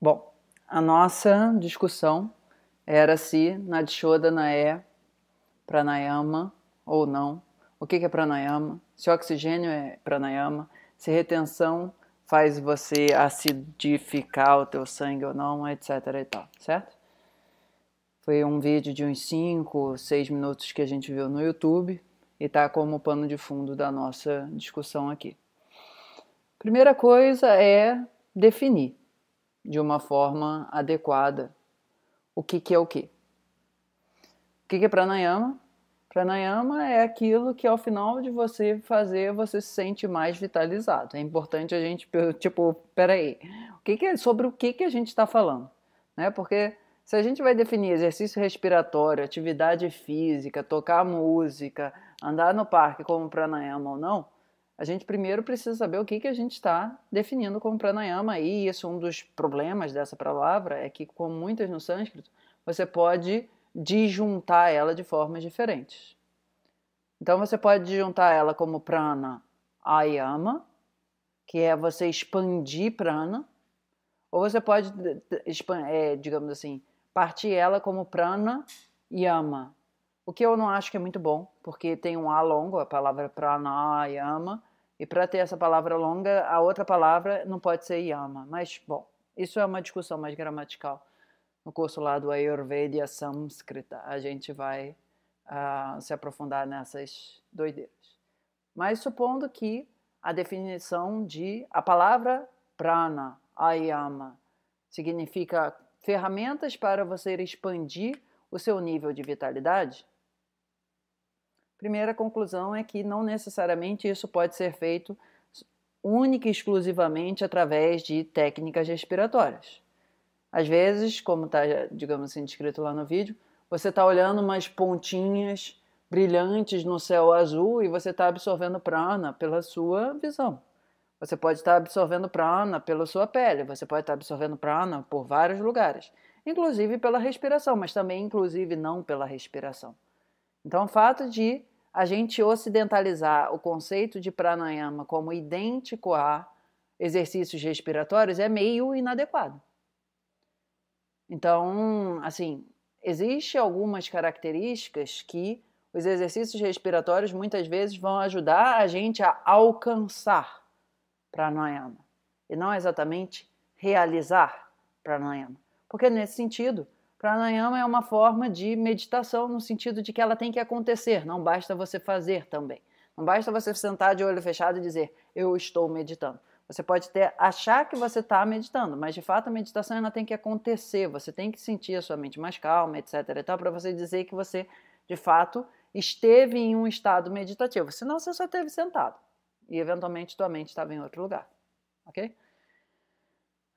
Bom, a nossa discussão era se Nadishodana é pranayama ou não, o que é pranayama, se oxigênio é pranayama, se retenção faz você acidificar o teu sangue ou não, etc e tal, certo? Foi um vídeo de uns 5, 6 minutos que a gente viu no YouTube e tá como pano de fundo da nossa discussão aqui. Primeira coisa é definir de uma forma adequada o que, que é o que. O que, que é pranayama? Pranayama é aquilo que ao final de você fazer você se sente mais vitalizado. É importante a gente, tipo, peraí, o que, que é sobre o que, que a gente está falando? Né? Porque se a gente vai definir exercício respiratório, atividade física, tocar música, andar no parque como pranayama ou não, a gente primeiro precisa saber o que, que a gente está definindo como pranayama, e isso um dos problemas dessa palavra é que, como muitas no sânscrito, você pode disjuntar ela de formas diferentes. Então você pode disjuntar ela como prana ayama, que é você expandir prana, ou você pode, é, digamos assim, partir ela como prana yama, o que eu não acho que é muito bom, porque tem um A longo, a palavra pranayama, e para ter essa palavra longa, a outra palavra não pode ser yama. Mas, bom, isso é uma discussão mais gramatical. No curso lá do Ayurveda Samskrita, a gente vai uh, se aprofundar nessas doideiras. Mas supondo que a definição de a palavra prana, ayama, significa ferramentas para você expandir o seu nível de vitalidade, Primeira conclusão é que não necessariamente isso pode ser feito única e exclusivamente através de técnicas respiratórias. Às vezes, como está, digamos assim, descrito lá no vídeo, você está olhando umas pontinhas brilhantes no céu azul e você está absorvendo prana pela sua visão. Você pode estar tá absorvendo prana pela sua pele, você pode estar tá absorvendo prana por vários lugares, inclusive pela respiração, mas também inclusive não pela respiração. Então, o fato de a gente ocidentalizar o conceito de pranayama como idêntico a exercícios respiratórios é meio inadequado. Então, assim, existem algumas características que os exercícios respiratórios muitas vezes vão ajudar a gente a alcançar pranayama e não exatamente realizar pranayama. Porque nesse sentido, Pranayama é uma forma de meditação no sentido de que ela tem que acontecer, não basta você fazer também. Não basta você sentar de olho fechado e dizer, eu estou meditando. Você pode até achar que você está meditando, mas de fato a meditação ela tem que acontecer, você tem que sentir a sua mente mais calma, etc. para você dizer que você, de fato, esteve em um estado meditativo. Senão você só esteve sentado e eventualmente sua mente estava em outro lugar. Ok?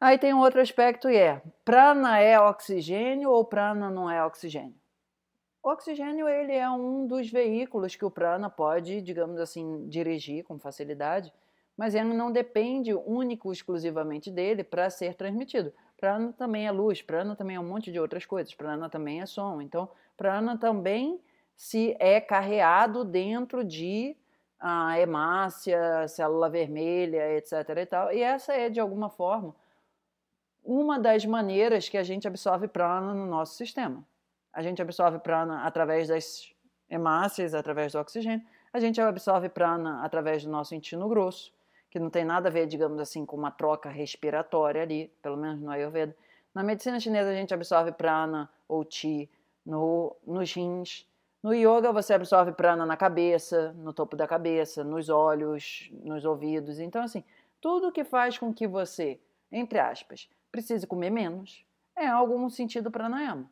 Aí tem um outro aspecto e é: prana é oxigênio ou prana não é oxigênio? O oxigênio ele é um dos veículos que o prana pode, digamos assim, dirigir com facilidade, mas ele não depende único exclusivamente dele para ser transmitido. Prana também é luz, prana também é um monte de outras coisas, prana também é som. Então, prana também se é carreado dentro de a ah, hemácia, célula vermelha, etc. E, tal. e essa é, de alguma forma, uma das maneiras que a gente absorve prana no nosso sistema. A gente absorve prana através das hemácias, através do oxigênio. A gente absorve prana através do nosso intestino grosso, que não tem nada a ver, digamos assim, com uma troca respiratória ali, pelo menos no Ayurveda. Na medicina chinesa, a gente absorve prana ou chi no, nos rins. No yoga, você absorve prana na cabeça, no topo da cabeça, nos olhos, nos ouvidos. Então, assim, tudo que faz com que você, entre aspas, precise comer menos, é algum sentido pranayama.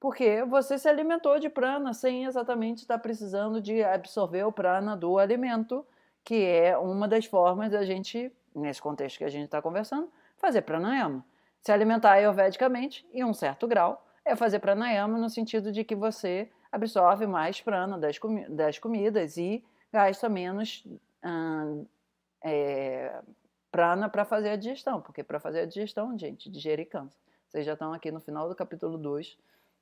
Porque você se alimentou de prana sem exatamente estar precisando de absorver o prana do alimento, que é uma das formas da gente, nesse contexto que a gente está conversando, fazer pranayama. Se alimentar ayurvedicamente, em um certo grau, é fazer pranayama no sentido de que você absorve mais prana das, comi das comidas e gasta menos hum, é, prana para fazer a digestão, porque para fazer a digestão, gente, digerir câncer. Vocês já estão aqui no final do capítulo 2,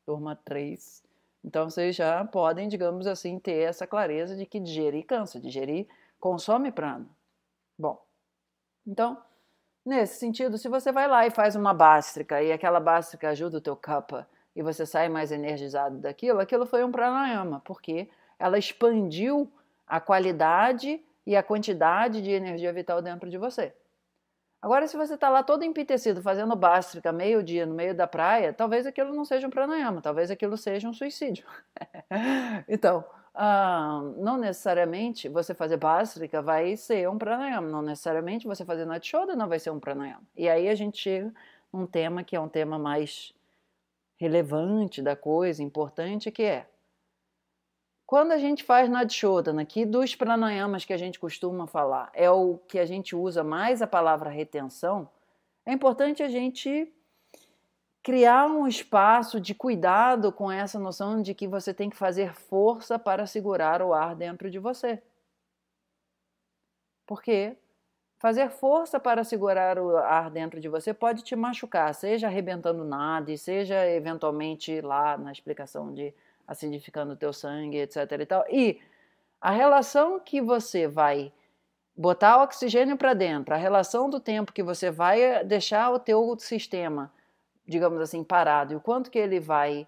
turma 3. Então vocês já podem, digamos assim, ter essa clareza de que digerir câncer, digerir consome prana. Bom, então, nesse sentido, se você vai lá e faz uma bástrica e aquela bástrica ajuda o teu capa e você sai mais energizado daquilo, aquilo foi um pranayama, porque ela expandiu a qualidade e a quantidade de energia vital dentro de você. Agora, se você está lá todo empitecido, fazendo bástrica, meio-dia, no meio da praia, talvez aquilo não seja um pranayama, talvez aquilo seja um suicídio. então, ah, não necessariamente você fazer bástrica vai ser um pranayama, não necessariamente você fazer natiyoda não vai ser um pranayama. E aí a gente chega num tema que é um tema mais relevante da coisa, importante, que é quando a gente faz nadshodana, que dos pranayamas que a gente costuma falar é o que a gente usa mais a palavra retenção, é importante a gente criar um espaço de cuidado com essa noção de que você tem que fazer força para segurar o ar dentro de você. Porque fazer força para segurar o ar dentro de você pode te machucar, seja arrebentando nada, seja eventualmente lá na explicação de acidificando o teu sangue, etc. E, tal. e a relação que você vai botar o oxigênio para dentro, a relação do tempo que você vai eh, deixar o teu sistema, digamos assim, parado, e o quanto que ele vai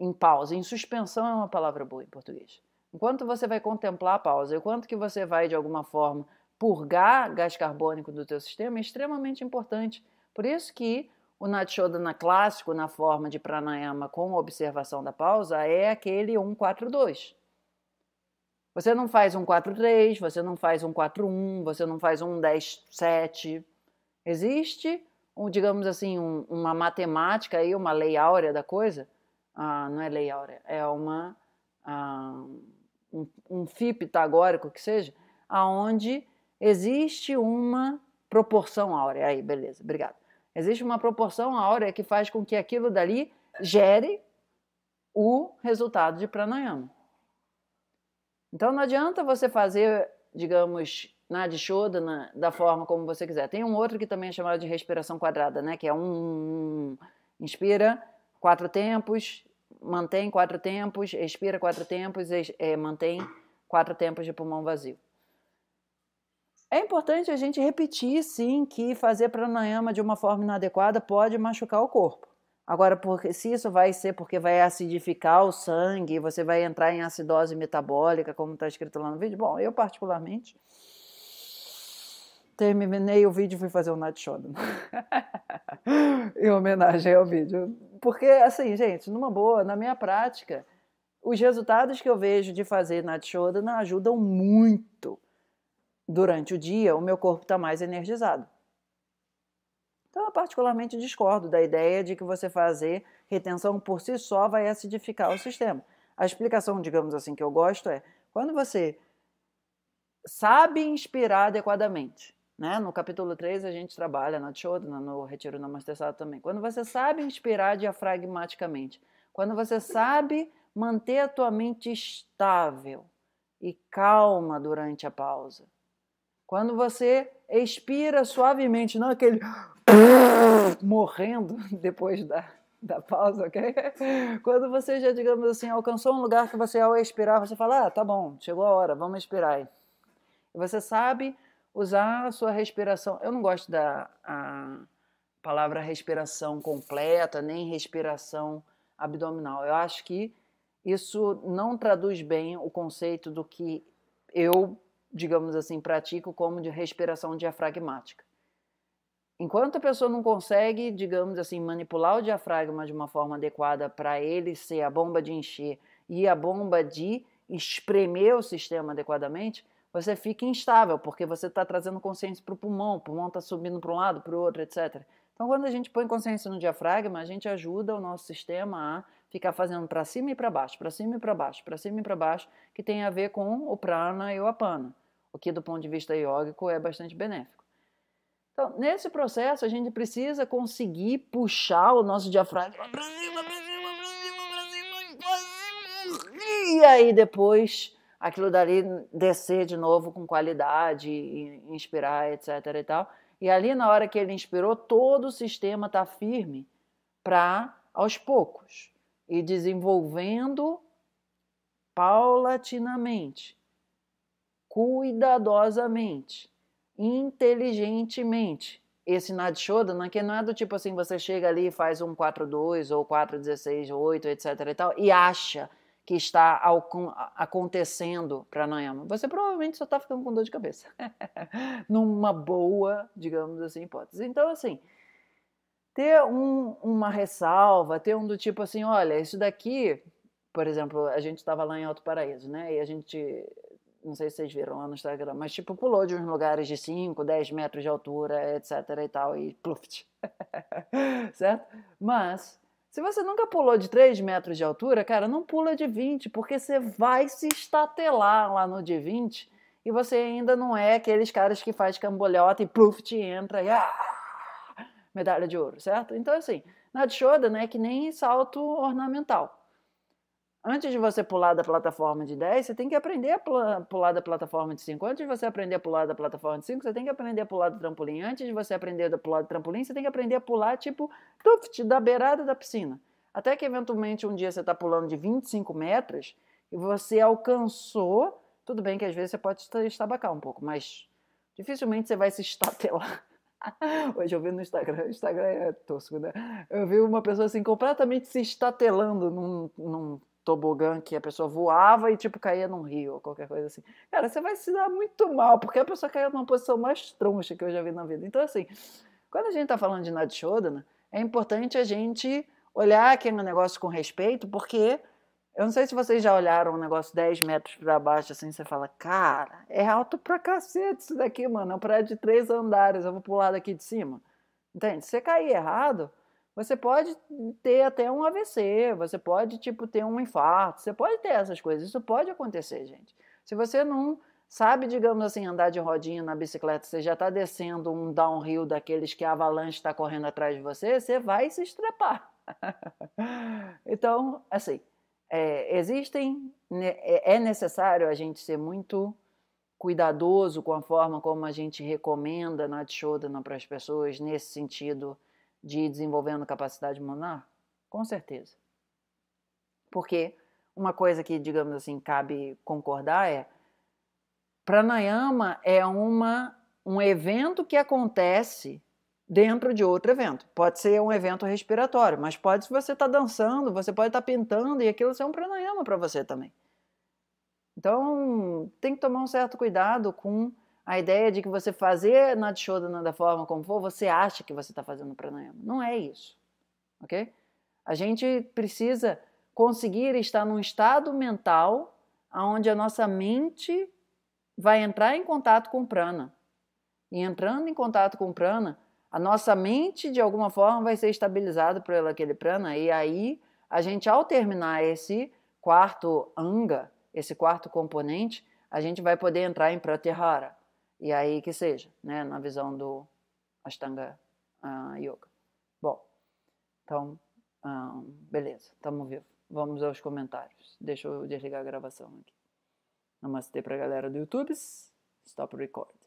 em pausa, em suspensão é uma palavra boa em português. Enquanto você vai contemplar a pausa, o quanto que você vai de alguma forma purgar gás carbônico do teu sistema é extremamente importante. Por isso que o Nachodana clássico, na forma de pranayama com observação da pausa, é aquele 142. Você não faz um 4-3, você não faz um 4-1, você não faz um 10-7. Existe, um, digamos assim, um, uma matemática aí, uma lei áurea da coisa. Ah, não é lei áurea, é uma, ah, um, um fi pitagórico que seja, aonde existe uma proporção áurea. Aí, beleza, obrigado. Existe uma proporção áurea que faz com que aquilo dali gere o resultado de pranayama. Então não adianta você fazer, digamos, Nadishodana da forma como você quiser. Tem um outro que também é chamado de respiração quadrada, né? Que é um inspira quatro tempos, mantém quatro tempos, expira quatro tempos, é, mantém quatro tempos de pulmão vazio. É importante a gente repetir, sim, que fazer pranayama de uma forma inadequada pode machucar o corpo. Agora, porque, se isso vai ser porque vai acidificar o sangue, você vai entrar em acidose metabólica, como está escrito lá no vídeo, bom, eu particularmente terminei o vídeo e fui fazer um night em homenagem ao vídeo. Porque, assim, gente, numa boa, na minha prática, os resultados que eu vejo de fazer night show ajudam muito durante o dia, o meu corpo está mais energizado. Então, eu particularmente discordo da ideia de que você fazer retenção por si só vai acidificar o sistema. A explicação, digamos assim, que eu gosto é quando você sabe inspirar adequadamente. Né? No capítulo 3 a gente trabalha na Chodana, no Retiro Namastersado também. Quando você sabe inspirar diafragmaticamente, quando você sabe manter a tua mente estável e calma durante a pausa, quando você expira suavemente, não aquele morrendo depois da, da pausa, ok? Quando você já, digamos assim, alcançou um lugar que você, ao expirar, você fala: ah, tá bom, chegou a hora, vamos expirar. E você sabe usar a sua respiração. Eu não gosto da palavra respiração completa, nem respiração abdominal. Eu acho que isso não traduz bem o conceito do que eu digamos assim, pratico como de respiração diafragmática. Enquanto a pessoa não consegue, digamos assim, manipular o diafragma de uma forma adequada para ele ser a bomba de encher e a bomba de espremer o sistema adequadamente, você fica instável, porque você está trazendo consciência para o pulmão, o pulmão está subindo para um lado, para o outro, etc. Então, quando a gente põe consciência no diafragma, a gente ajuda o nosso sistema a ficar fazendo para cima e para baixo, para cima e para baixo, para cima e para baixo, que tem a ver com o prana e o apana o que do ponto de vista iógico é bastante benéfico. Então, nesse processo, a gente precisa conseguir puxar o nosso diafragma. E aí depois aquilo dali descer de novo com qualidade, inspirar, etc. e tal. E ali na hora que ele inspirou, todo o sistema está firme para aos poucos e desenvolvendo paulatinamente cuidadosamente, inteligentemente. Esse Nadshodana, é que não é do tipo assim, você chega ali e faz um 4-2 ou 4-16, 8, etc e tal, e acha que está acontecendo pranayama. Você provavelmente só está ficando com dor de cabeça. Numa boa, digamos assim, hipótese. Então, assim, ter um, uma ressalva, ter um do tipo assim, olha, isso daqui, por exemplo, a gente estava lá em Alto Paraíso, né? E a gente não sei se vocês viram lá no Instagram, mas tipo, pulou de uns lugares de 5, 10 metros de altura, etc e tal, e pluft. certo? Mas, se você nunca pulou de 3 metros de altura, cara, não pula de 20, porque você vai se estatelar lá no de 20 e você ainda não é aqueles caras que faz cambolhota e pluft entra e ah, medalha de ouro, certo? Então, assim, na de Shoda, né, é que nem salto ornamental. Antes de você pular da plataforma de 10, você tem que aprender a pular da plataforma de 5. Antes de você aprender a pular da plataforma de 5, você tem que aprender a pular do trampolim. Antes de você aprender a pular do trampolim, você tem que aprender a pular, tipo, tuft, da beirada da piscina. Até que, eventualmente, um dia você está pulando de 25 metros e você alcançou. Tudo bem que, às vezes, você pode estabacar um pouco, mas dificilmente você vai se estatelar. Hoje eu vi no Instagram, Instagram é tosco, né? Eu vi uma pessoa assim completamente se estatelando num, num tobogã que a pessoa voava e tipo caía num rio ou qualquer coisa assim. Cara, você vai se dar muito mal, porque a pessoa caiu numa posição mais troncha que eu já vi na vida. Então, assim, quando a gente está falando de Nadishodana, é importante a gente olhar aquele negócio com respeito, porque eu não sei se vocês já olharam um negócio 10 metros para baixo, assim, você fala, cara, é alto pra cacete isso daqui, mano, é um prédio de três andares, eu vou pular daqui de cima. Entende? Se você cair errado, você pode ter até um AVC, você pode tipo ter um infarto, você pode ter essas coisas. Isso pode acontecer, gente. Se você não sabe, digamos assim, andar de rodinha na bicicleta, você já está descendo um downhill daqueles que a avalanche está correndo atrás de você, você vai se estrepar. então, assim, é, existem, né, é, é necessário a gente ser muito cuidadoso com a forma como a gente recomenda na Shodan para as pessoas nesse sentido de ir desenvolvendo capacidade pulmonar? Com certeza. Porque uma coisa que, digamos assim, cabe concordar é pranayama é uma um evento que acontece dentro de outro evento. Pode ser um evento respiratório, mas pode se você está dançando, você pode estar tá pintando e aquilo ser um pranayama para você também. Então, tem que tomar um certo cuidado com a ideia de que você fazer Natshodana da forma como for, você acha que você está fazendo pranayama. Não é isso, ok? A gente precisa conseguir estar num estado mental onde a nossa mente vai entrar em contato com o prana. E entrando em contato com o prana, a nossa mente de alguma forma vai ser estabilizada por aquele prana e aí a gente ao terminar esse quarto anga, esse quarto componente, a gente vai poder entrar em pratyahara. E aí que seja, né, na visão do Ashtanga uh, Yoga. Bom, então, um, ah, beleza, estamos vivos. Vamos aos comentários. Deixa eu desligar a gravação aqui. Namastê para a galera do YouTube. Stop recording.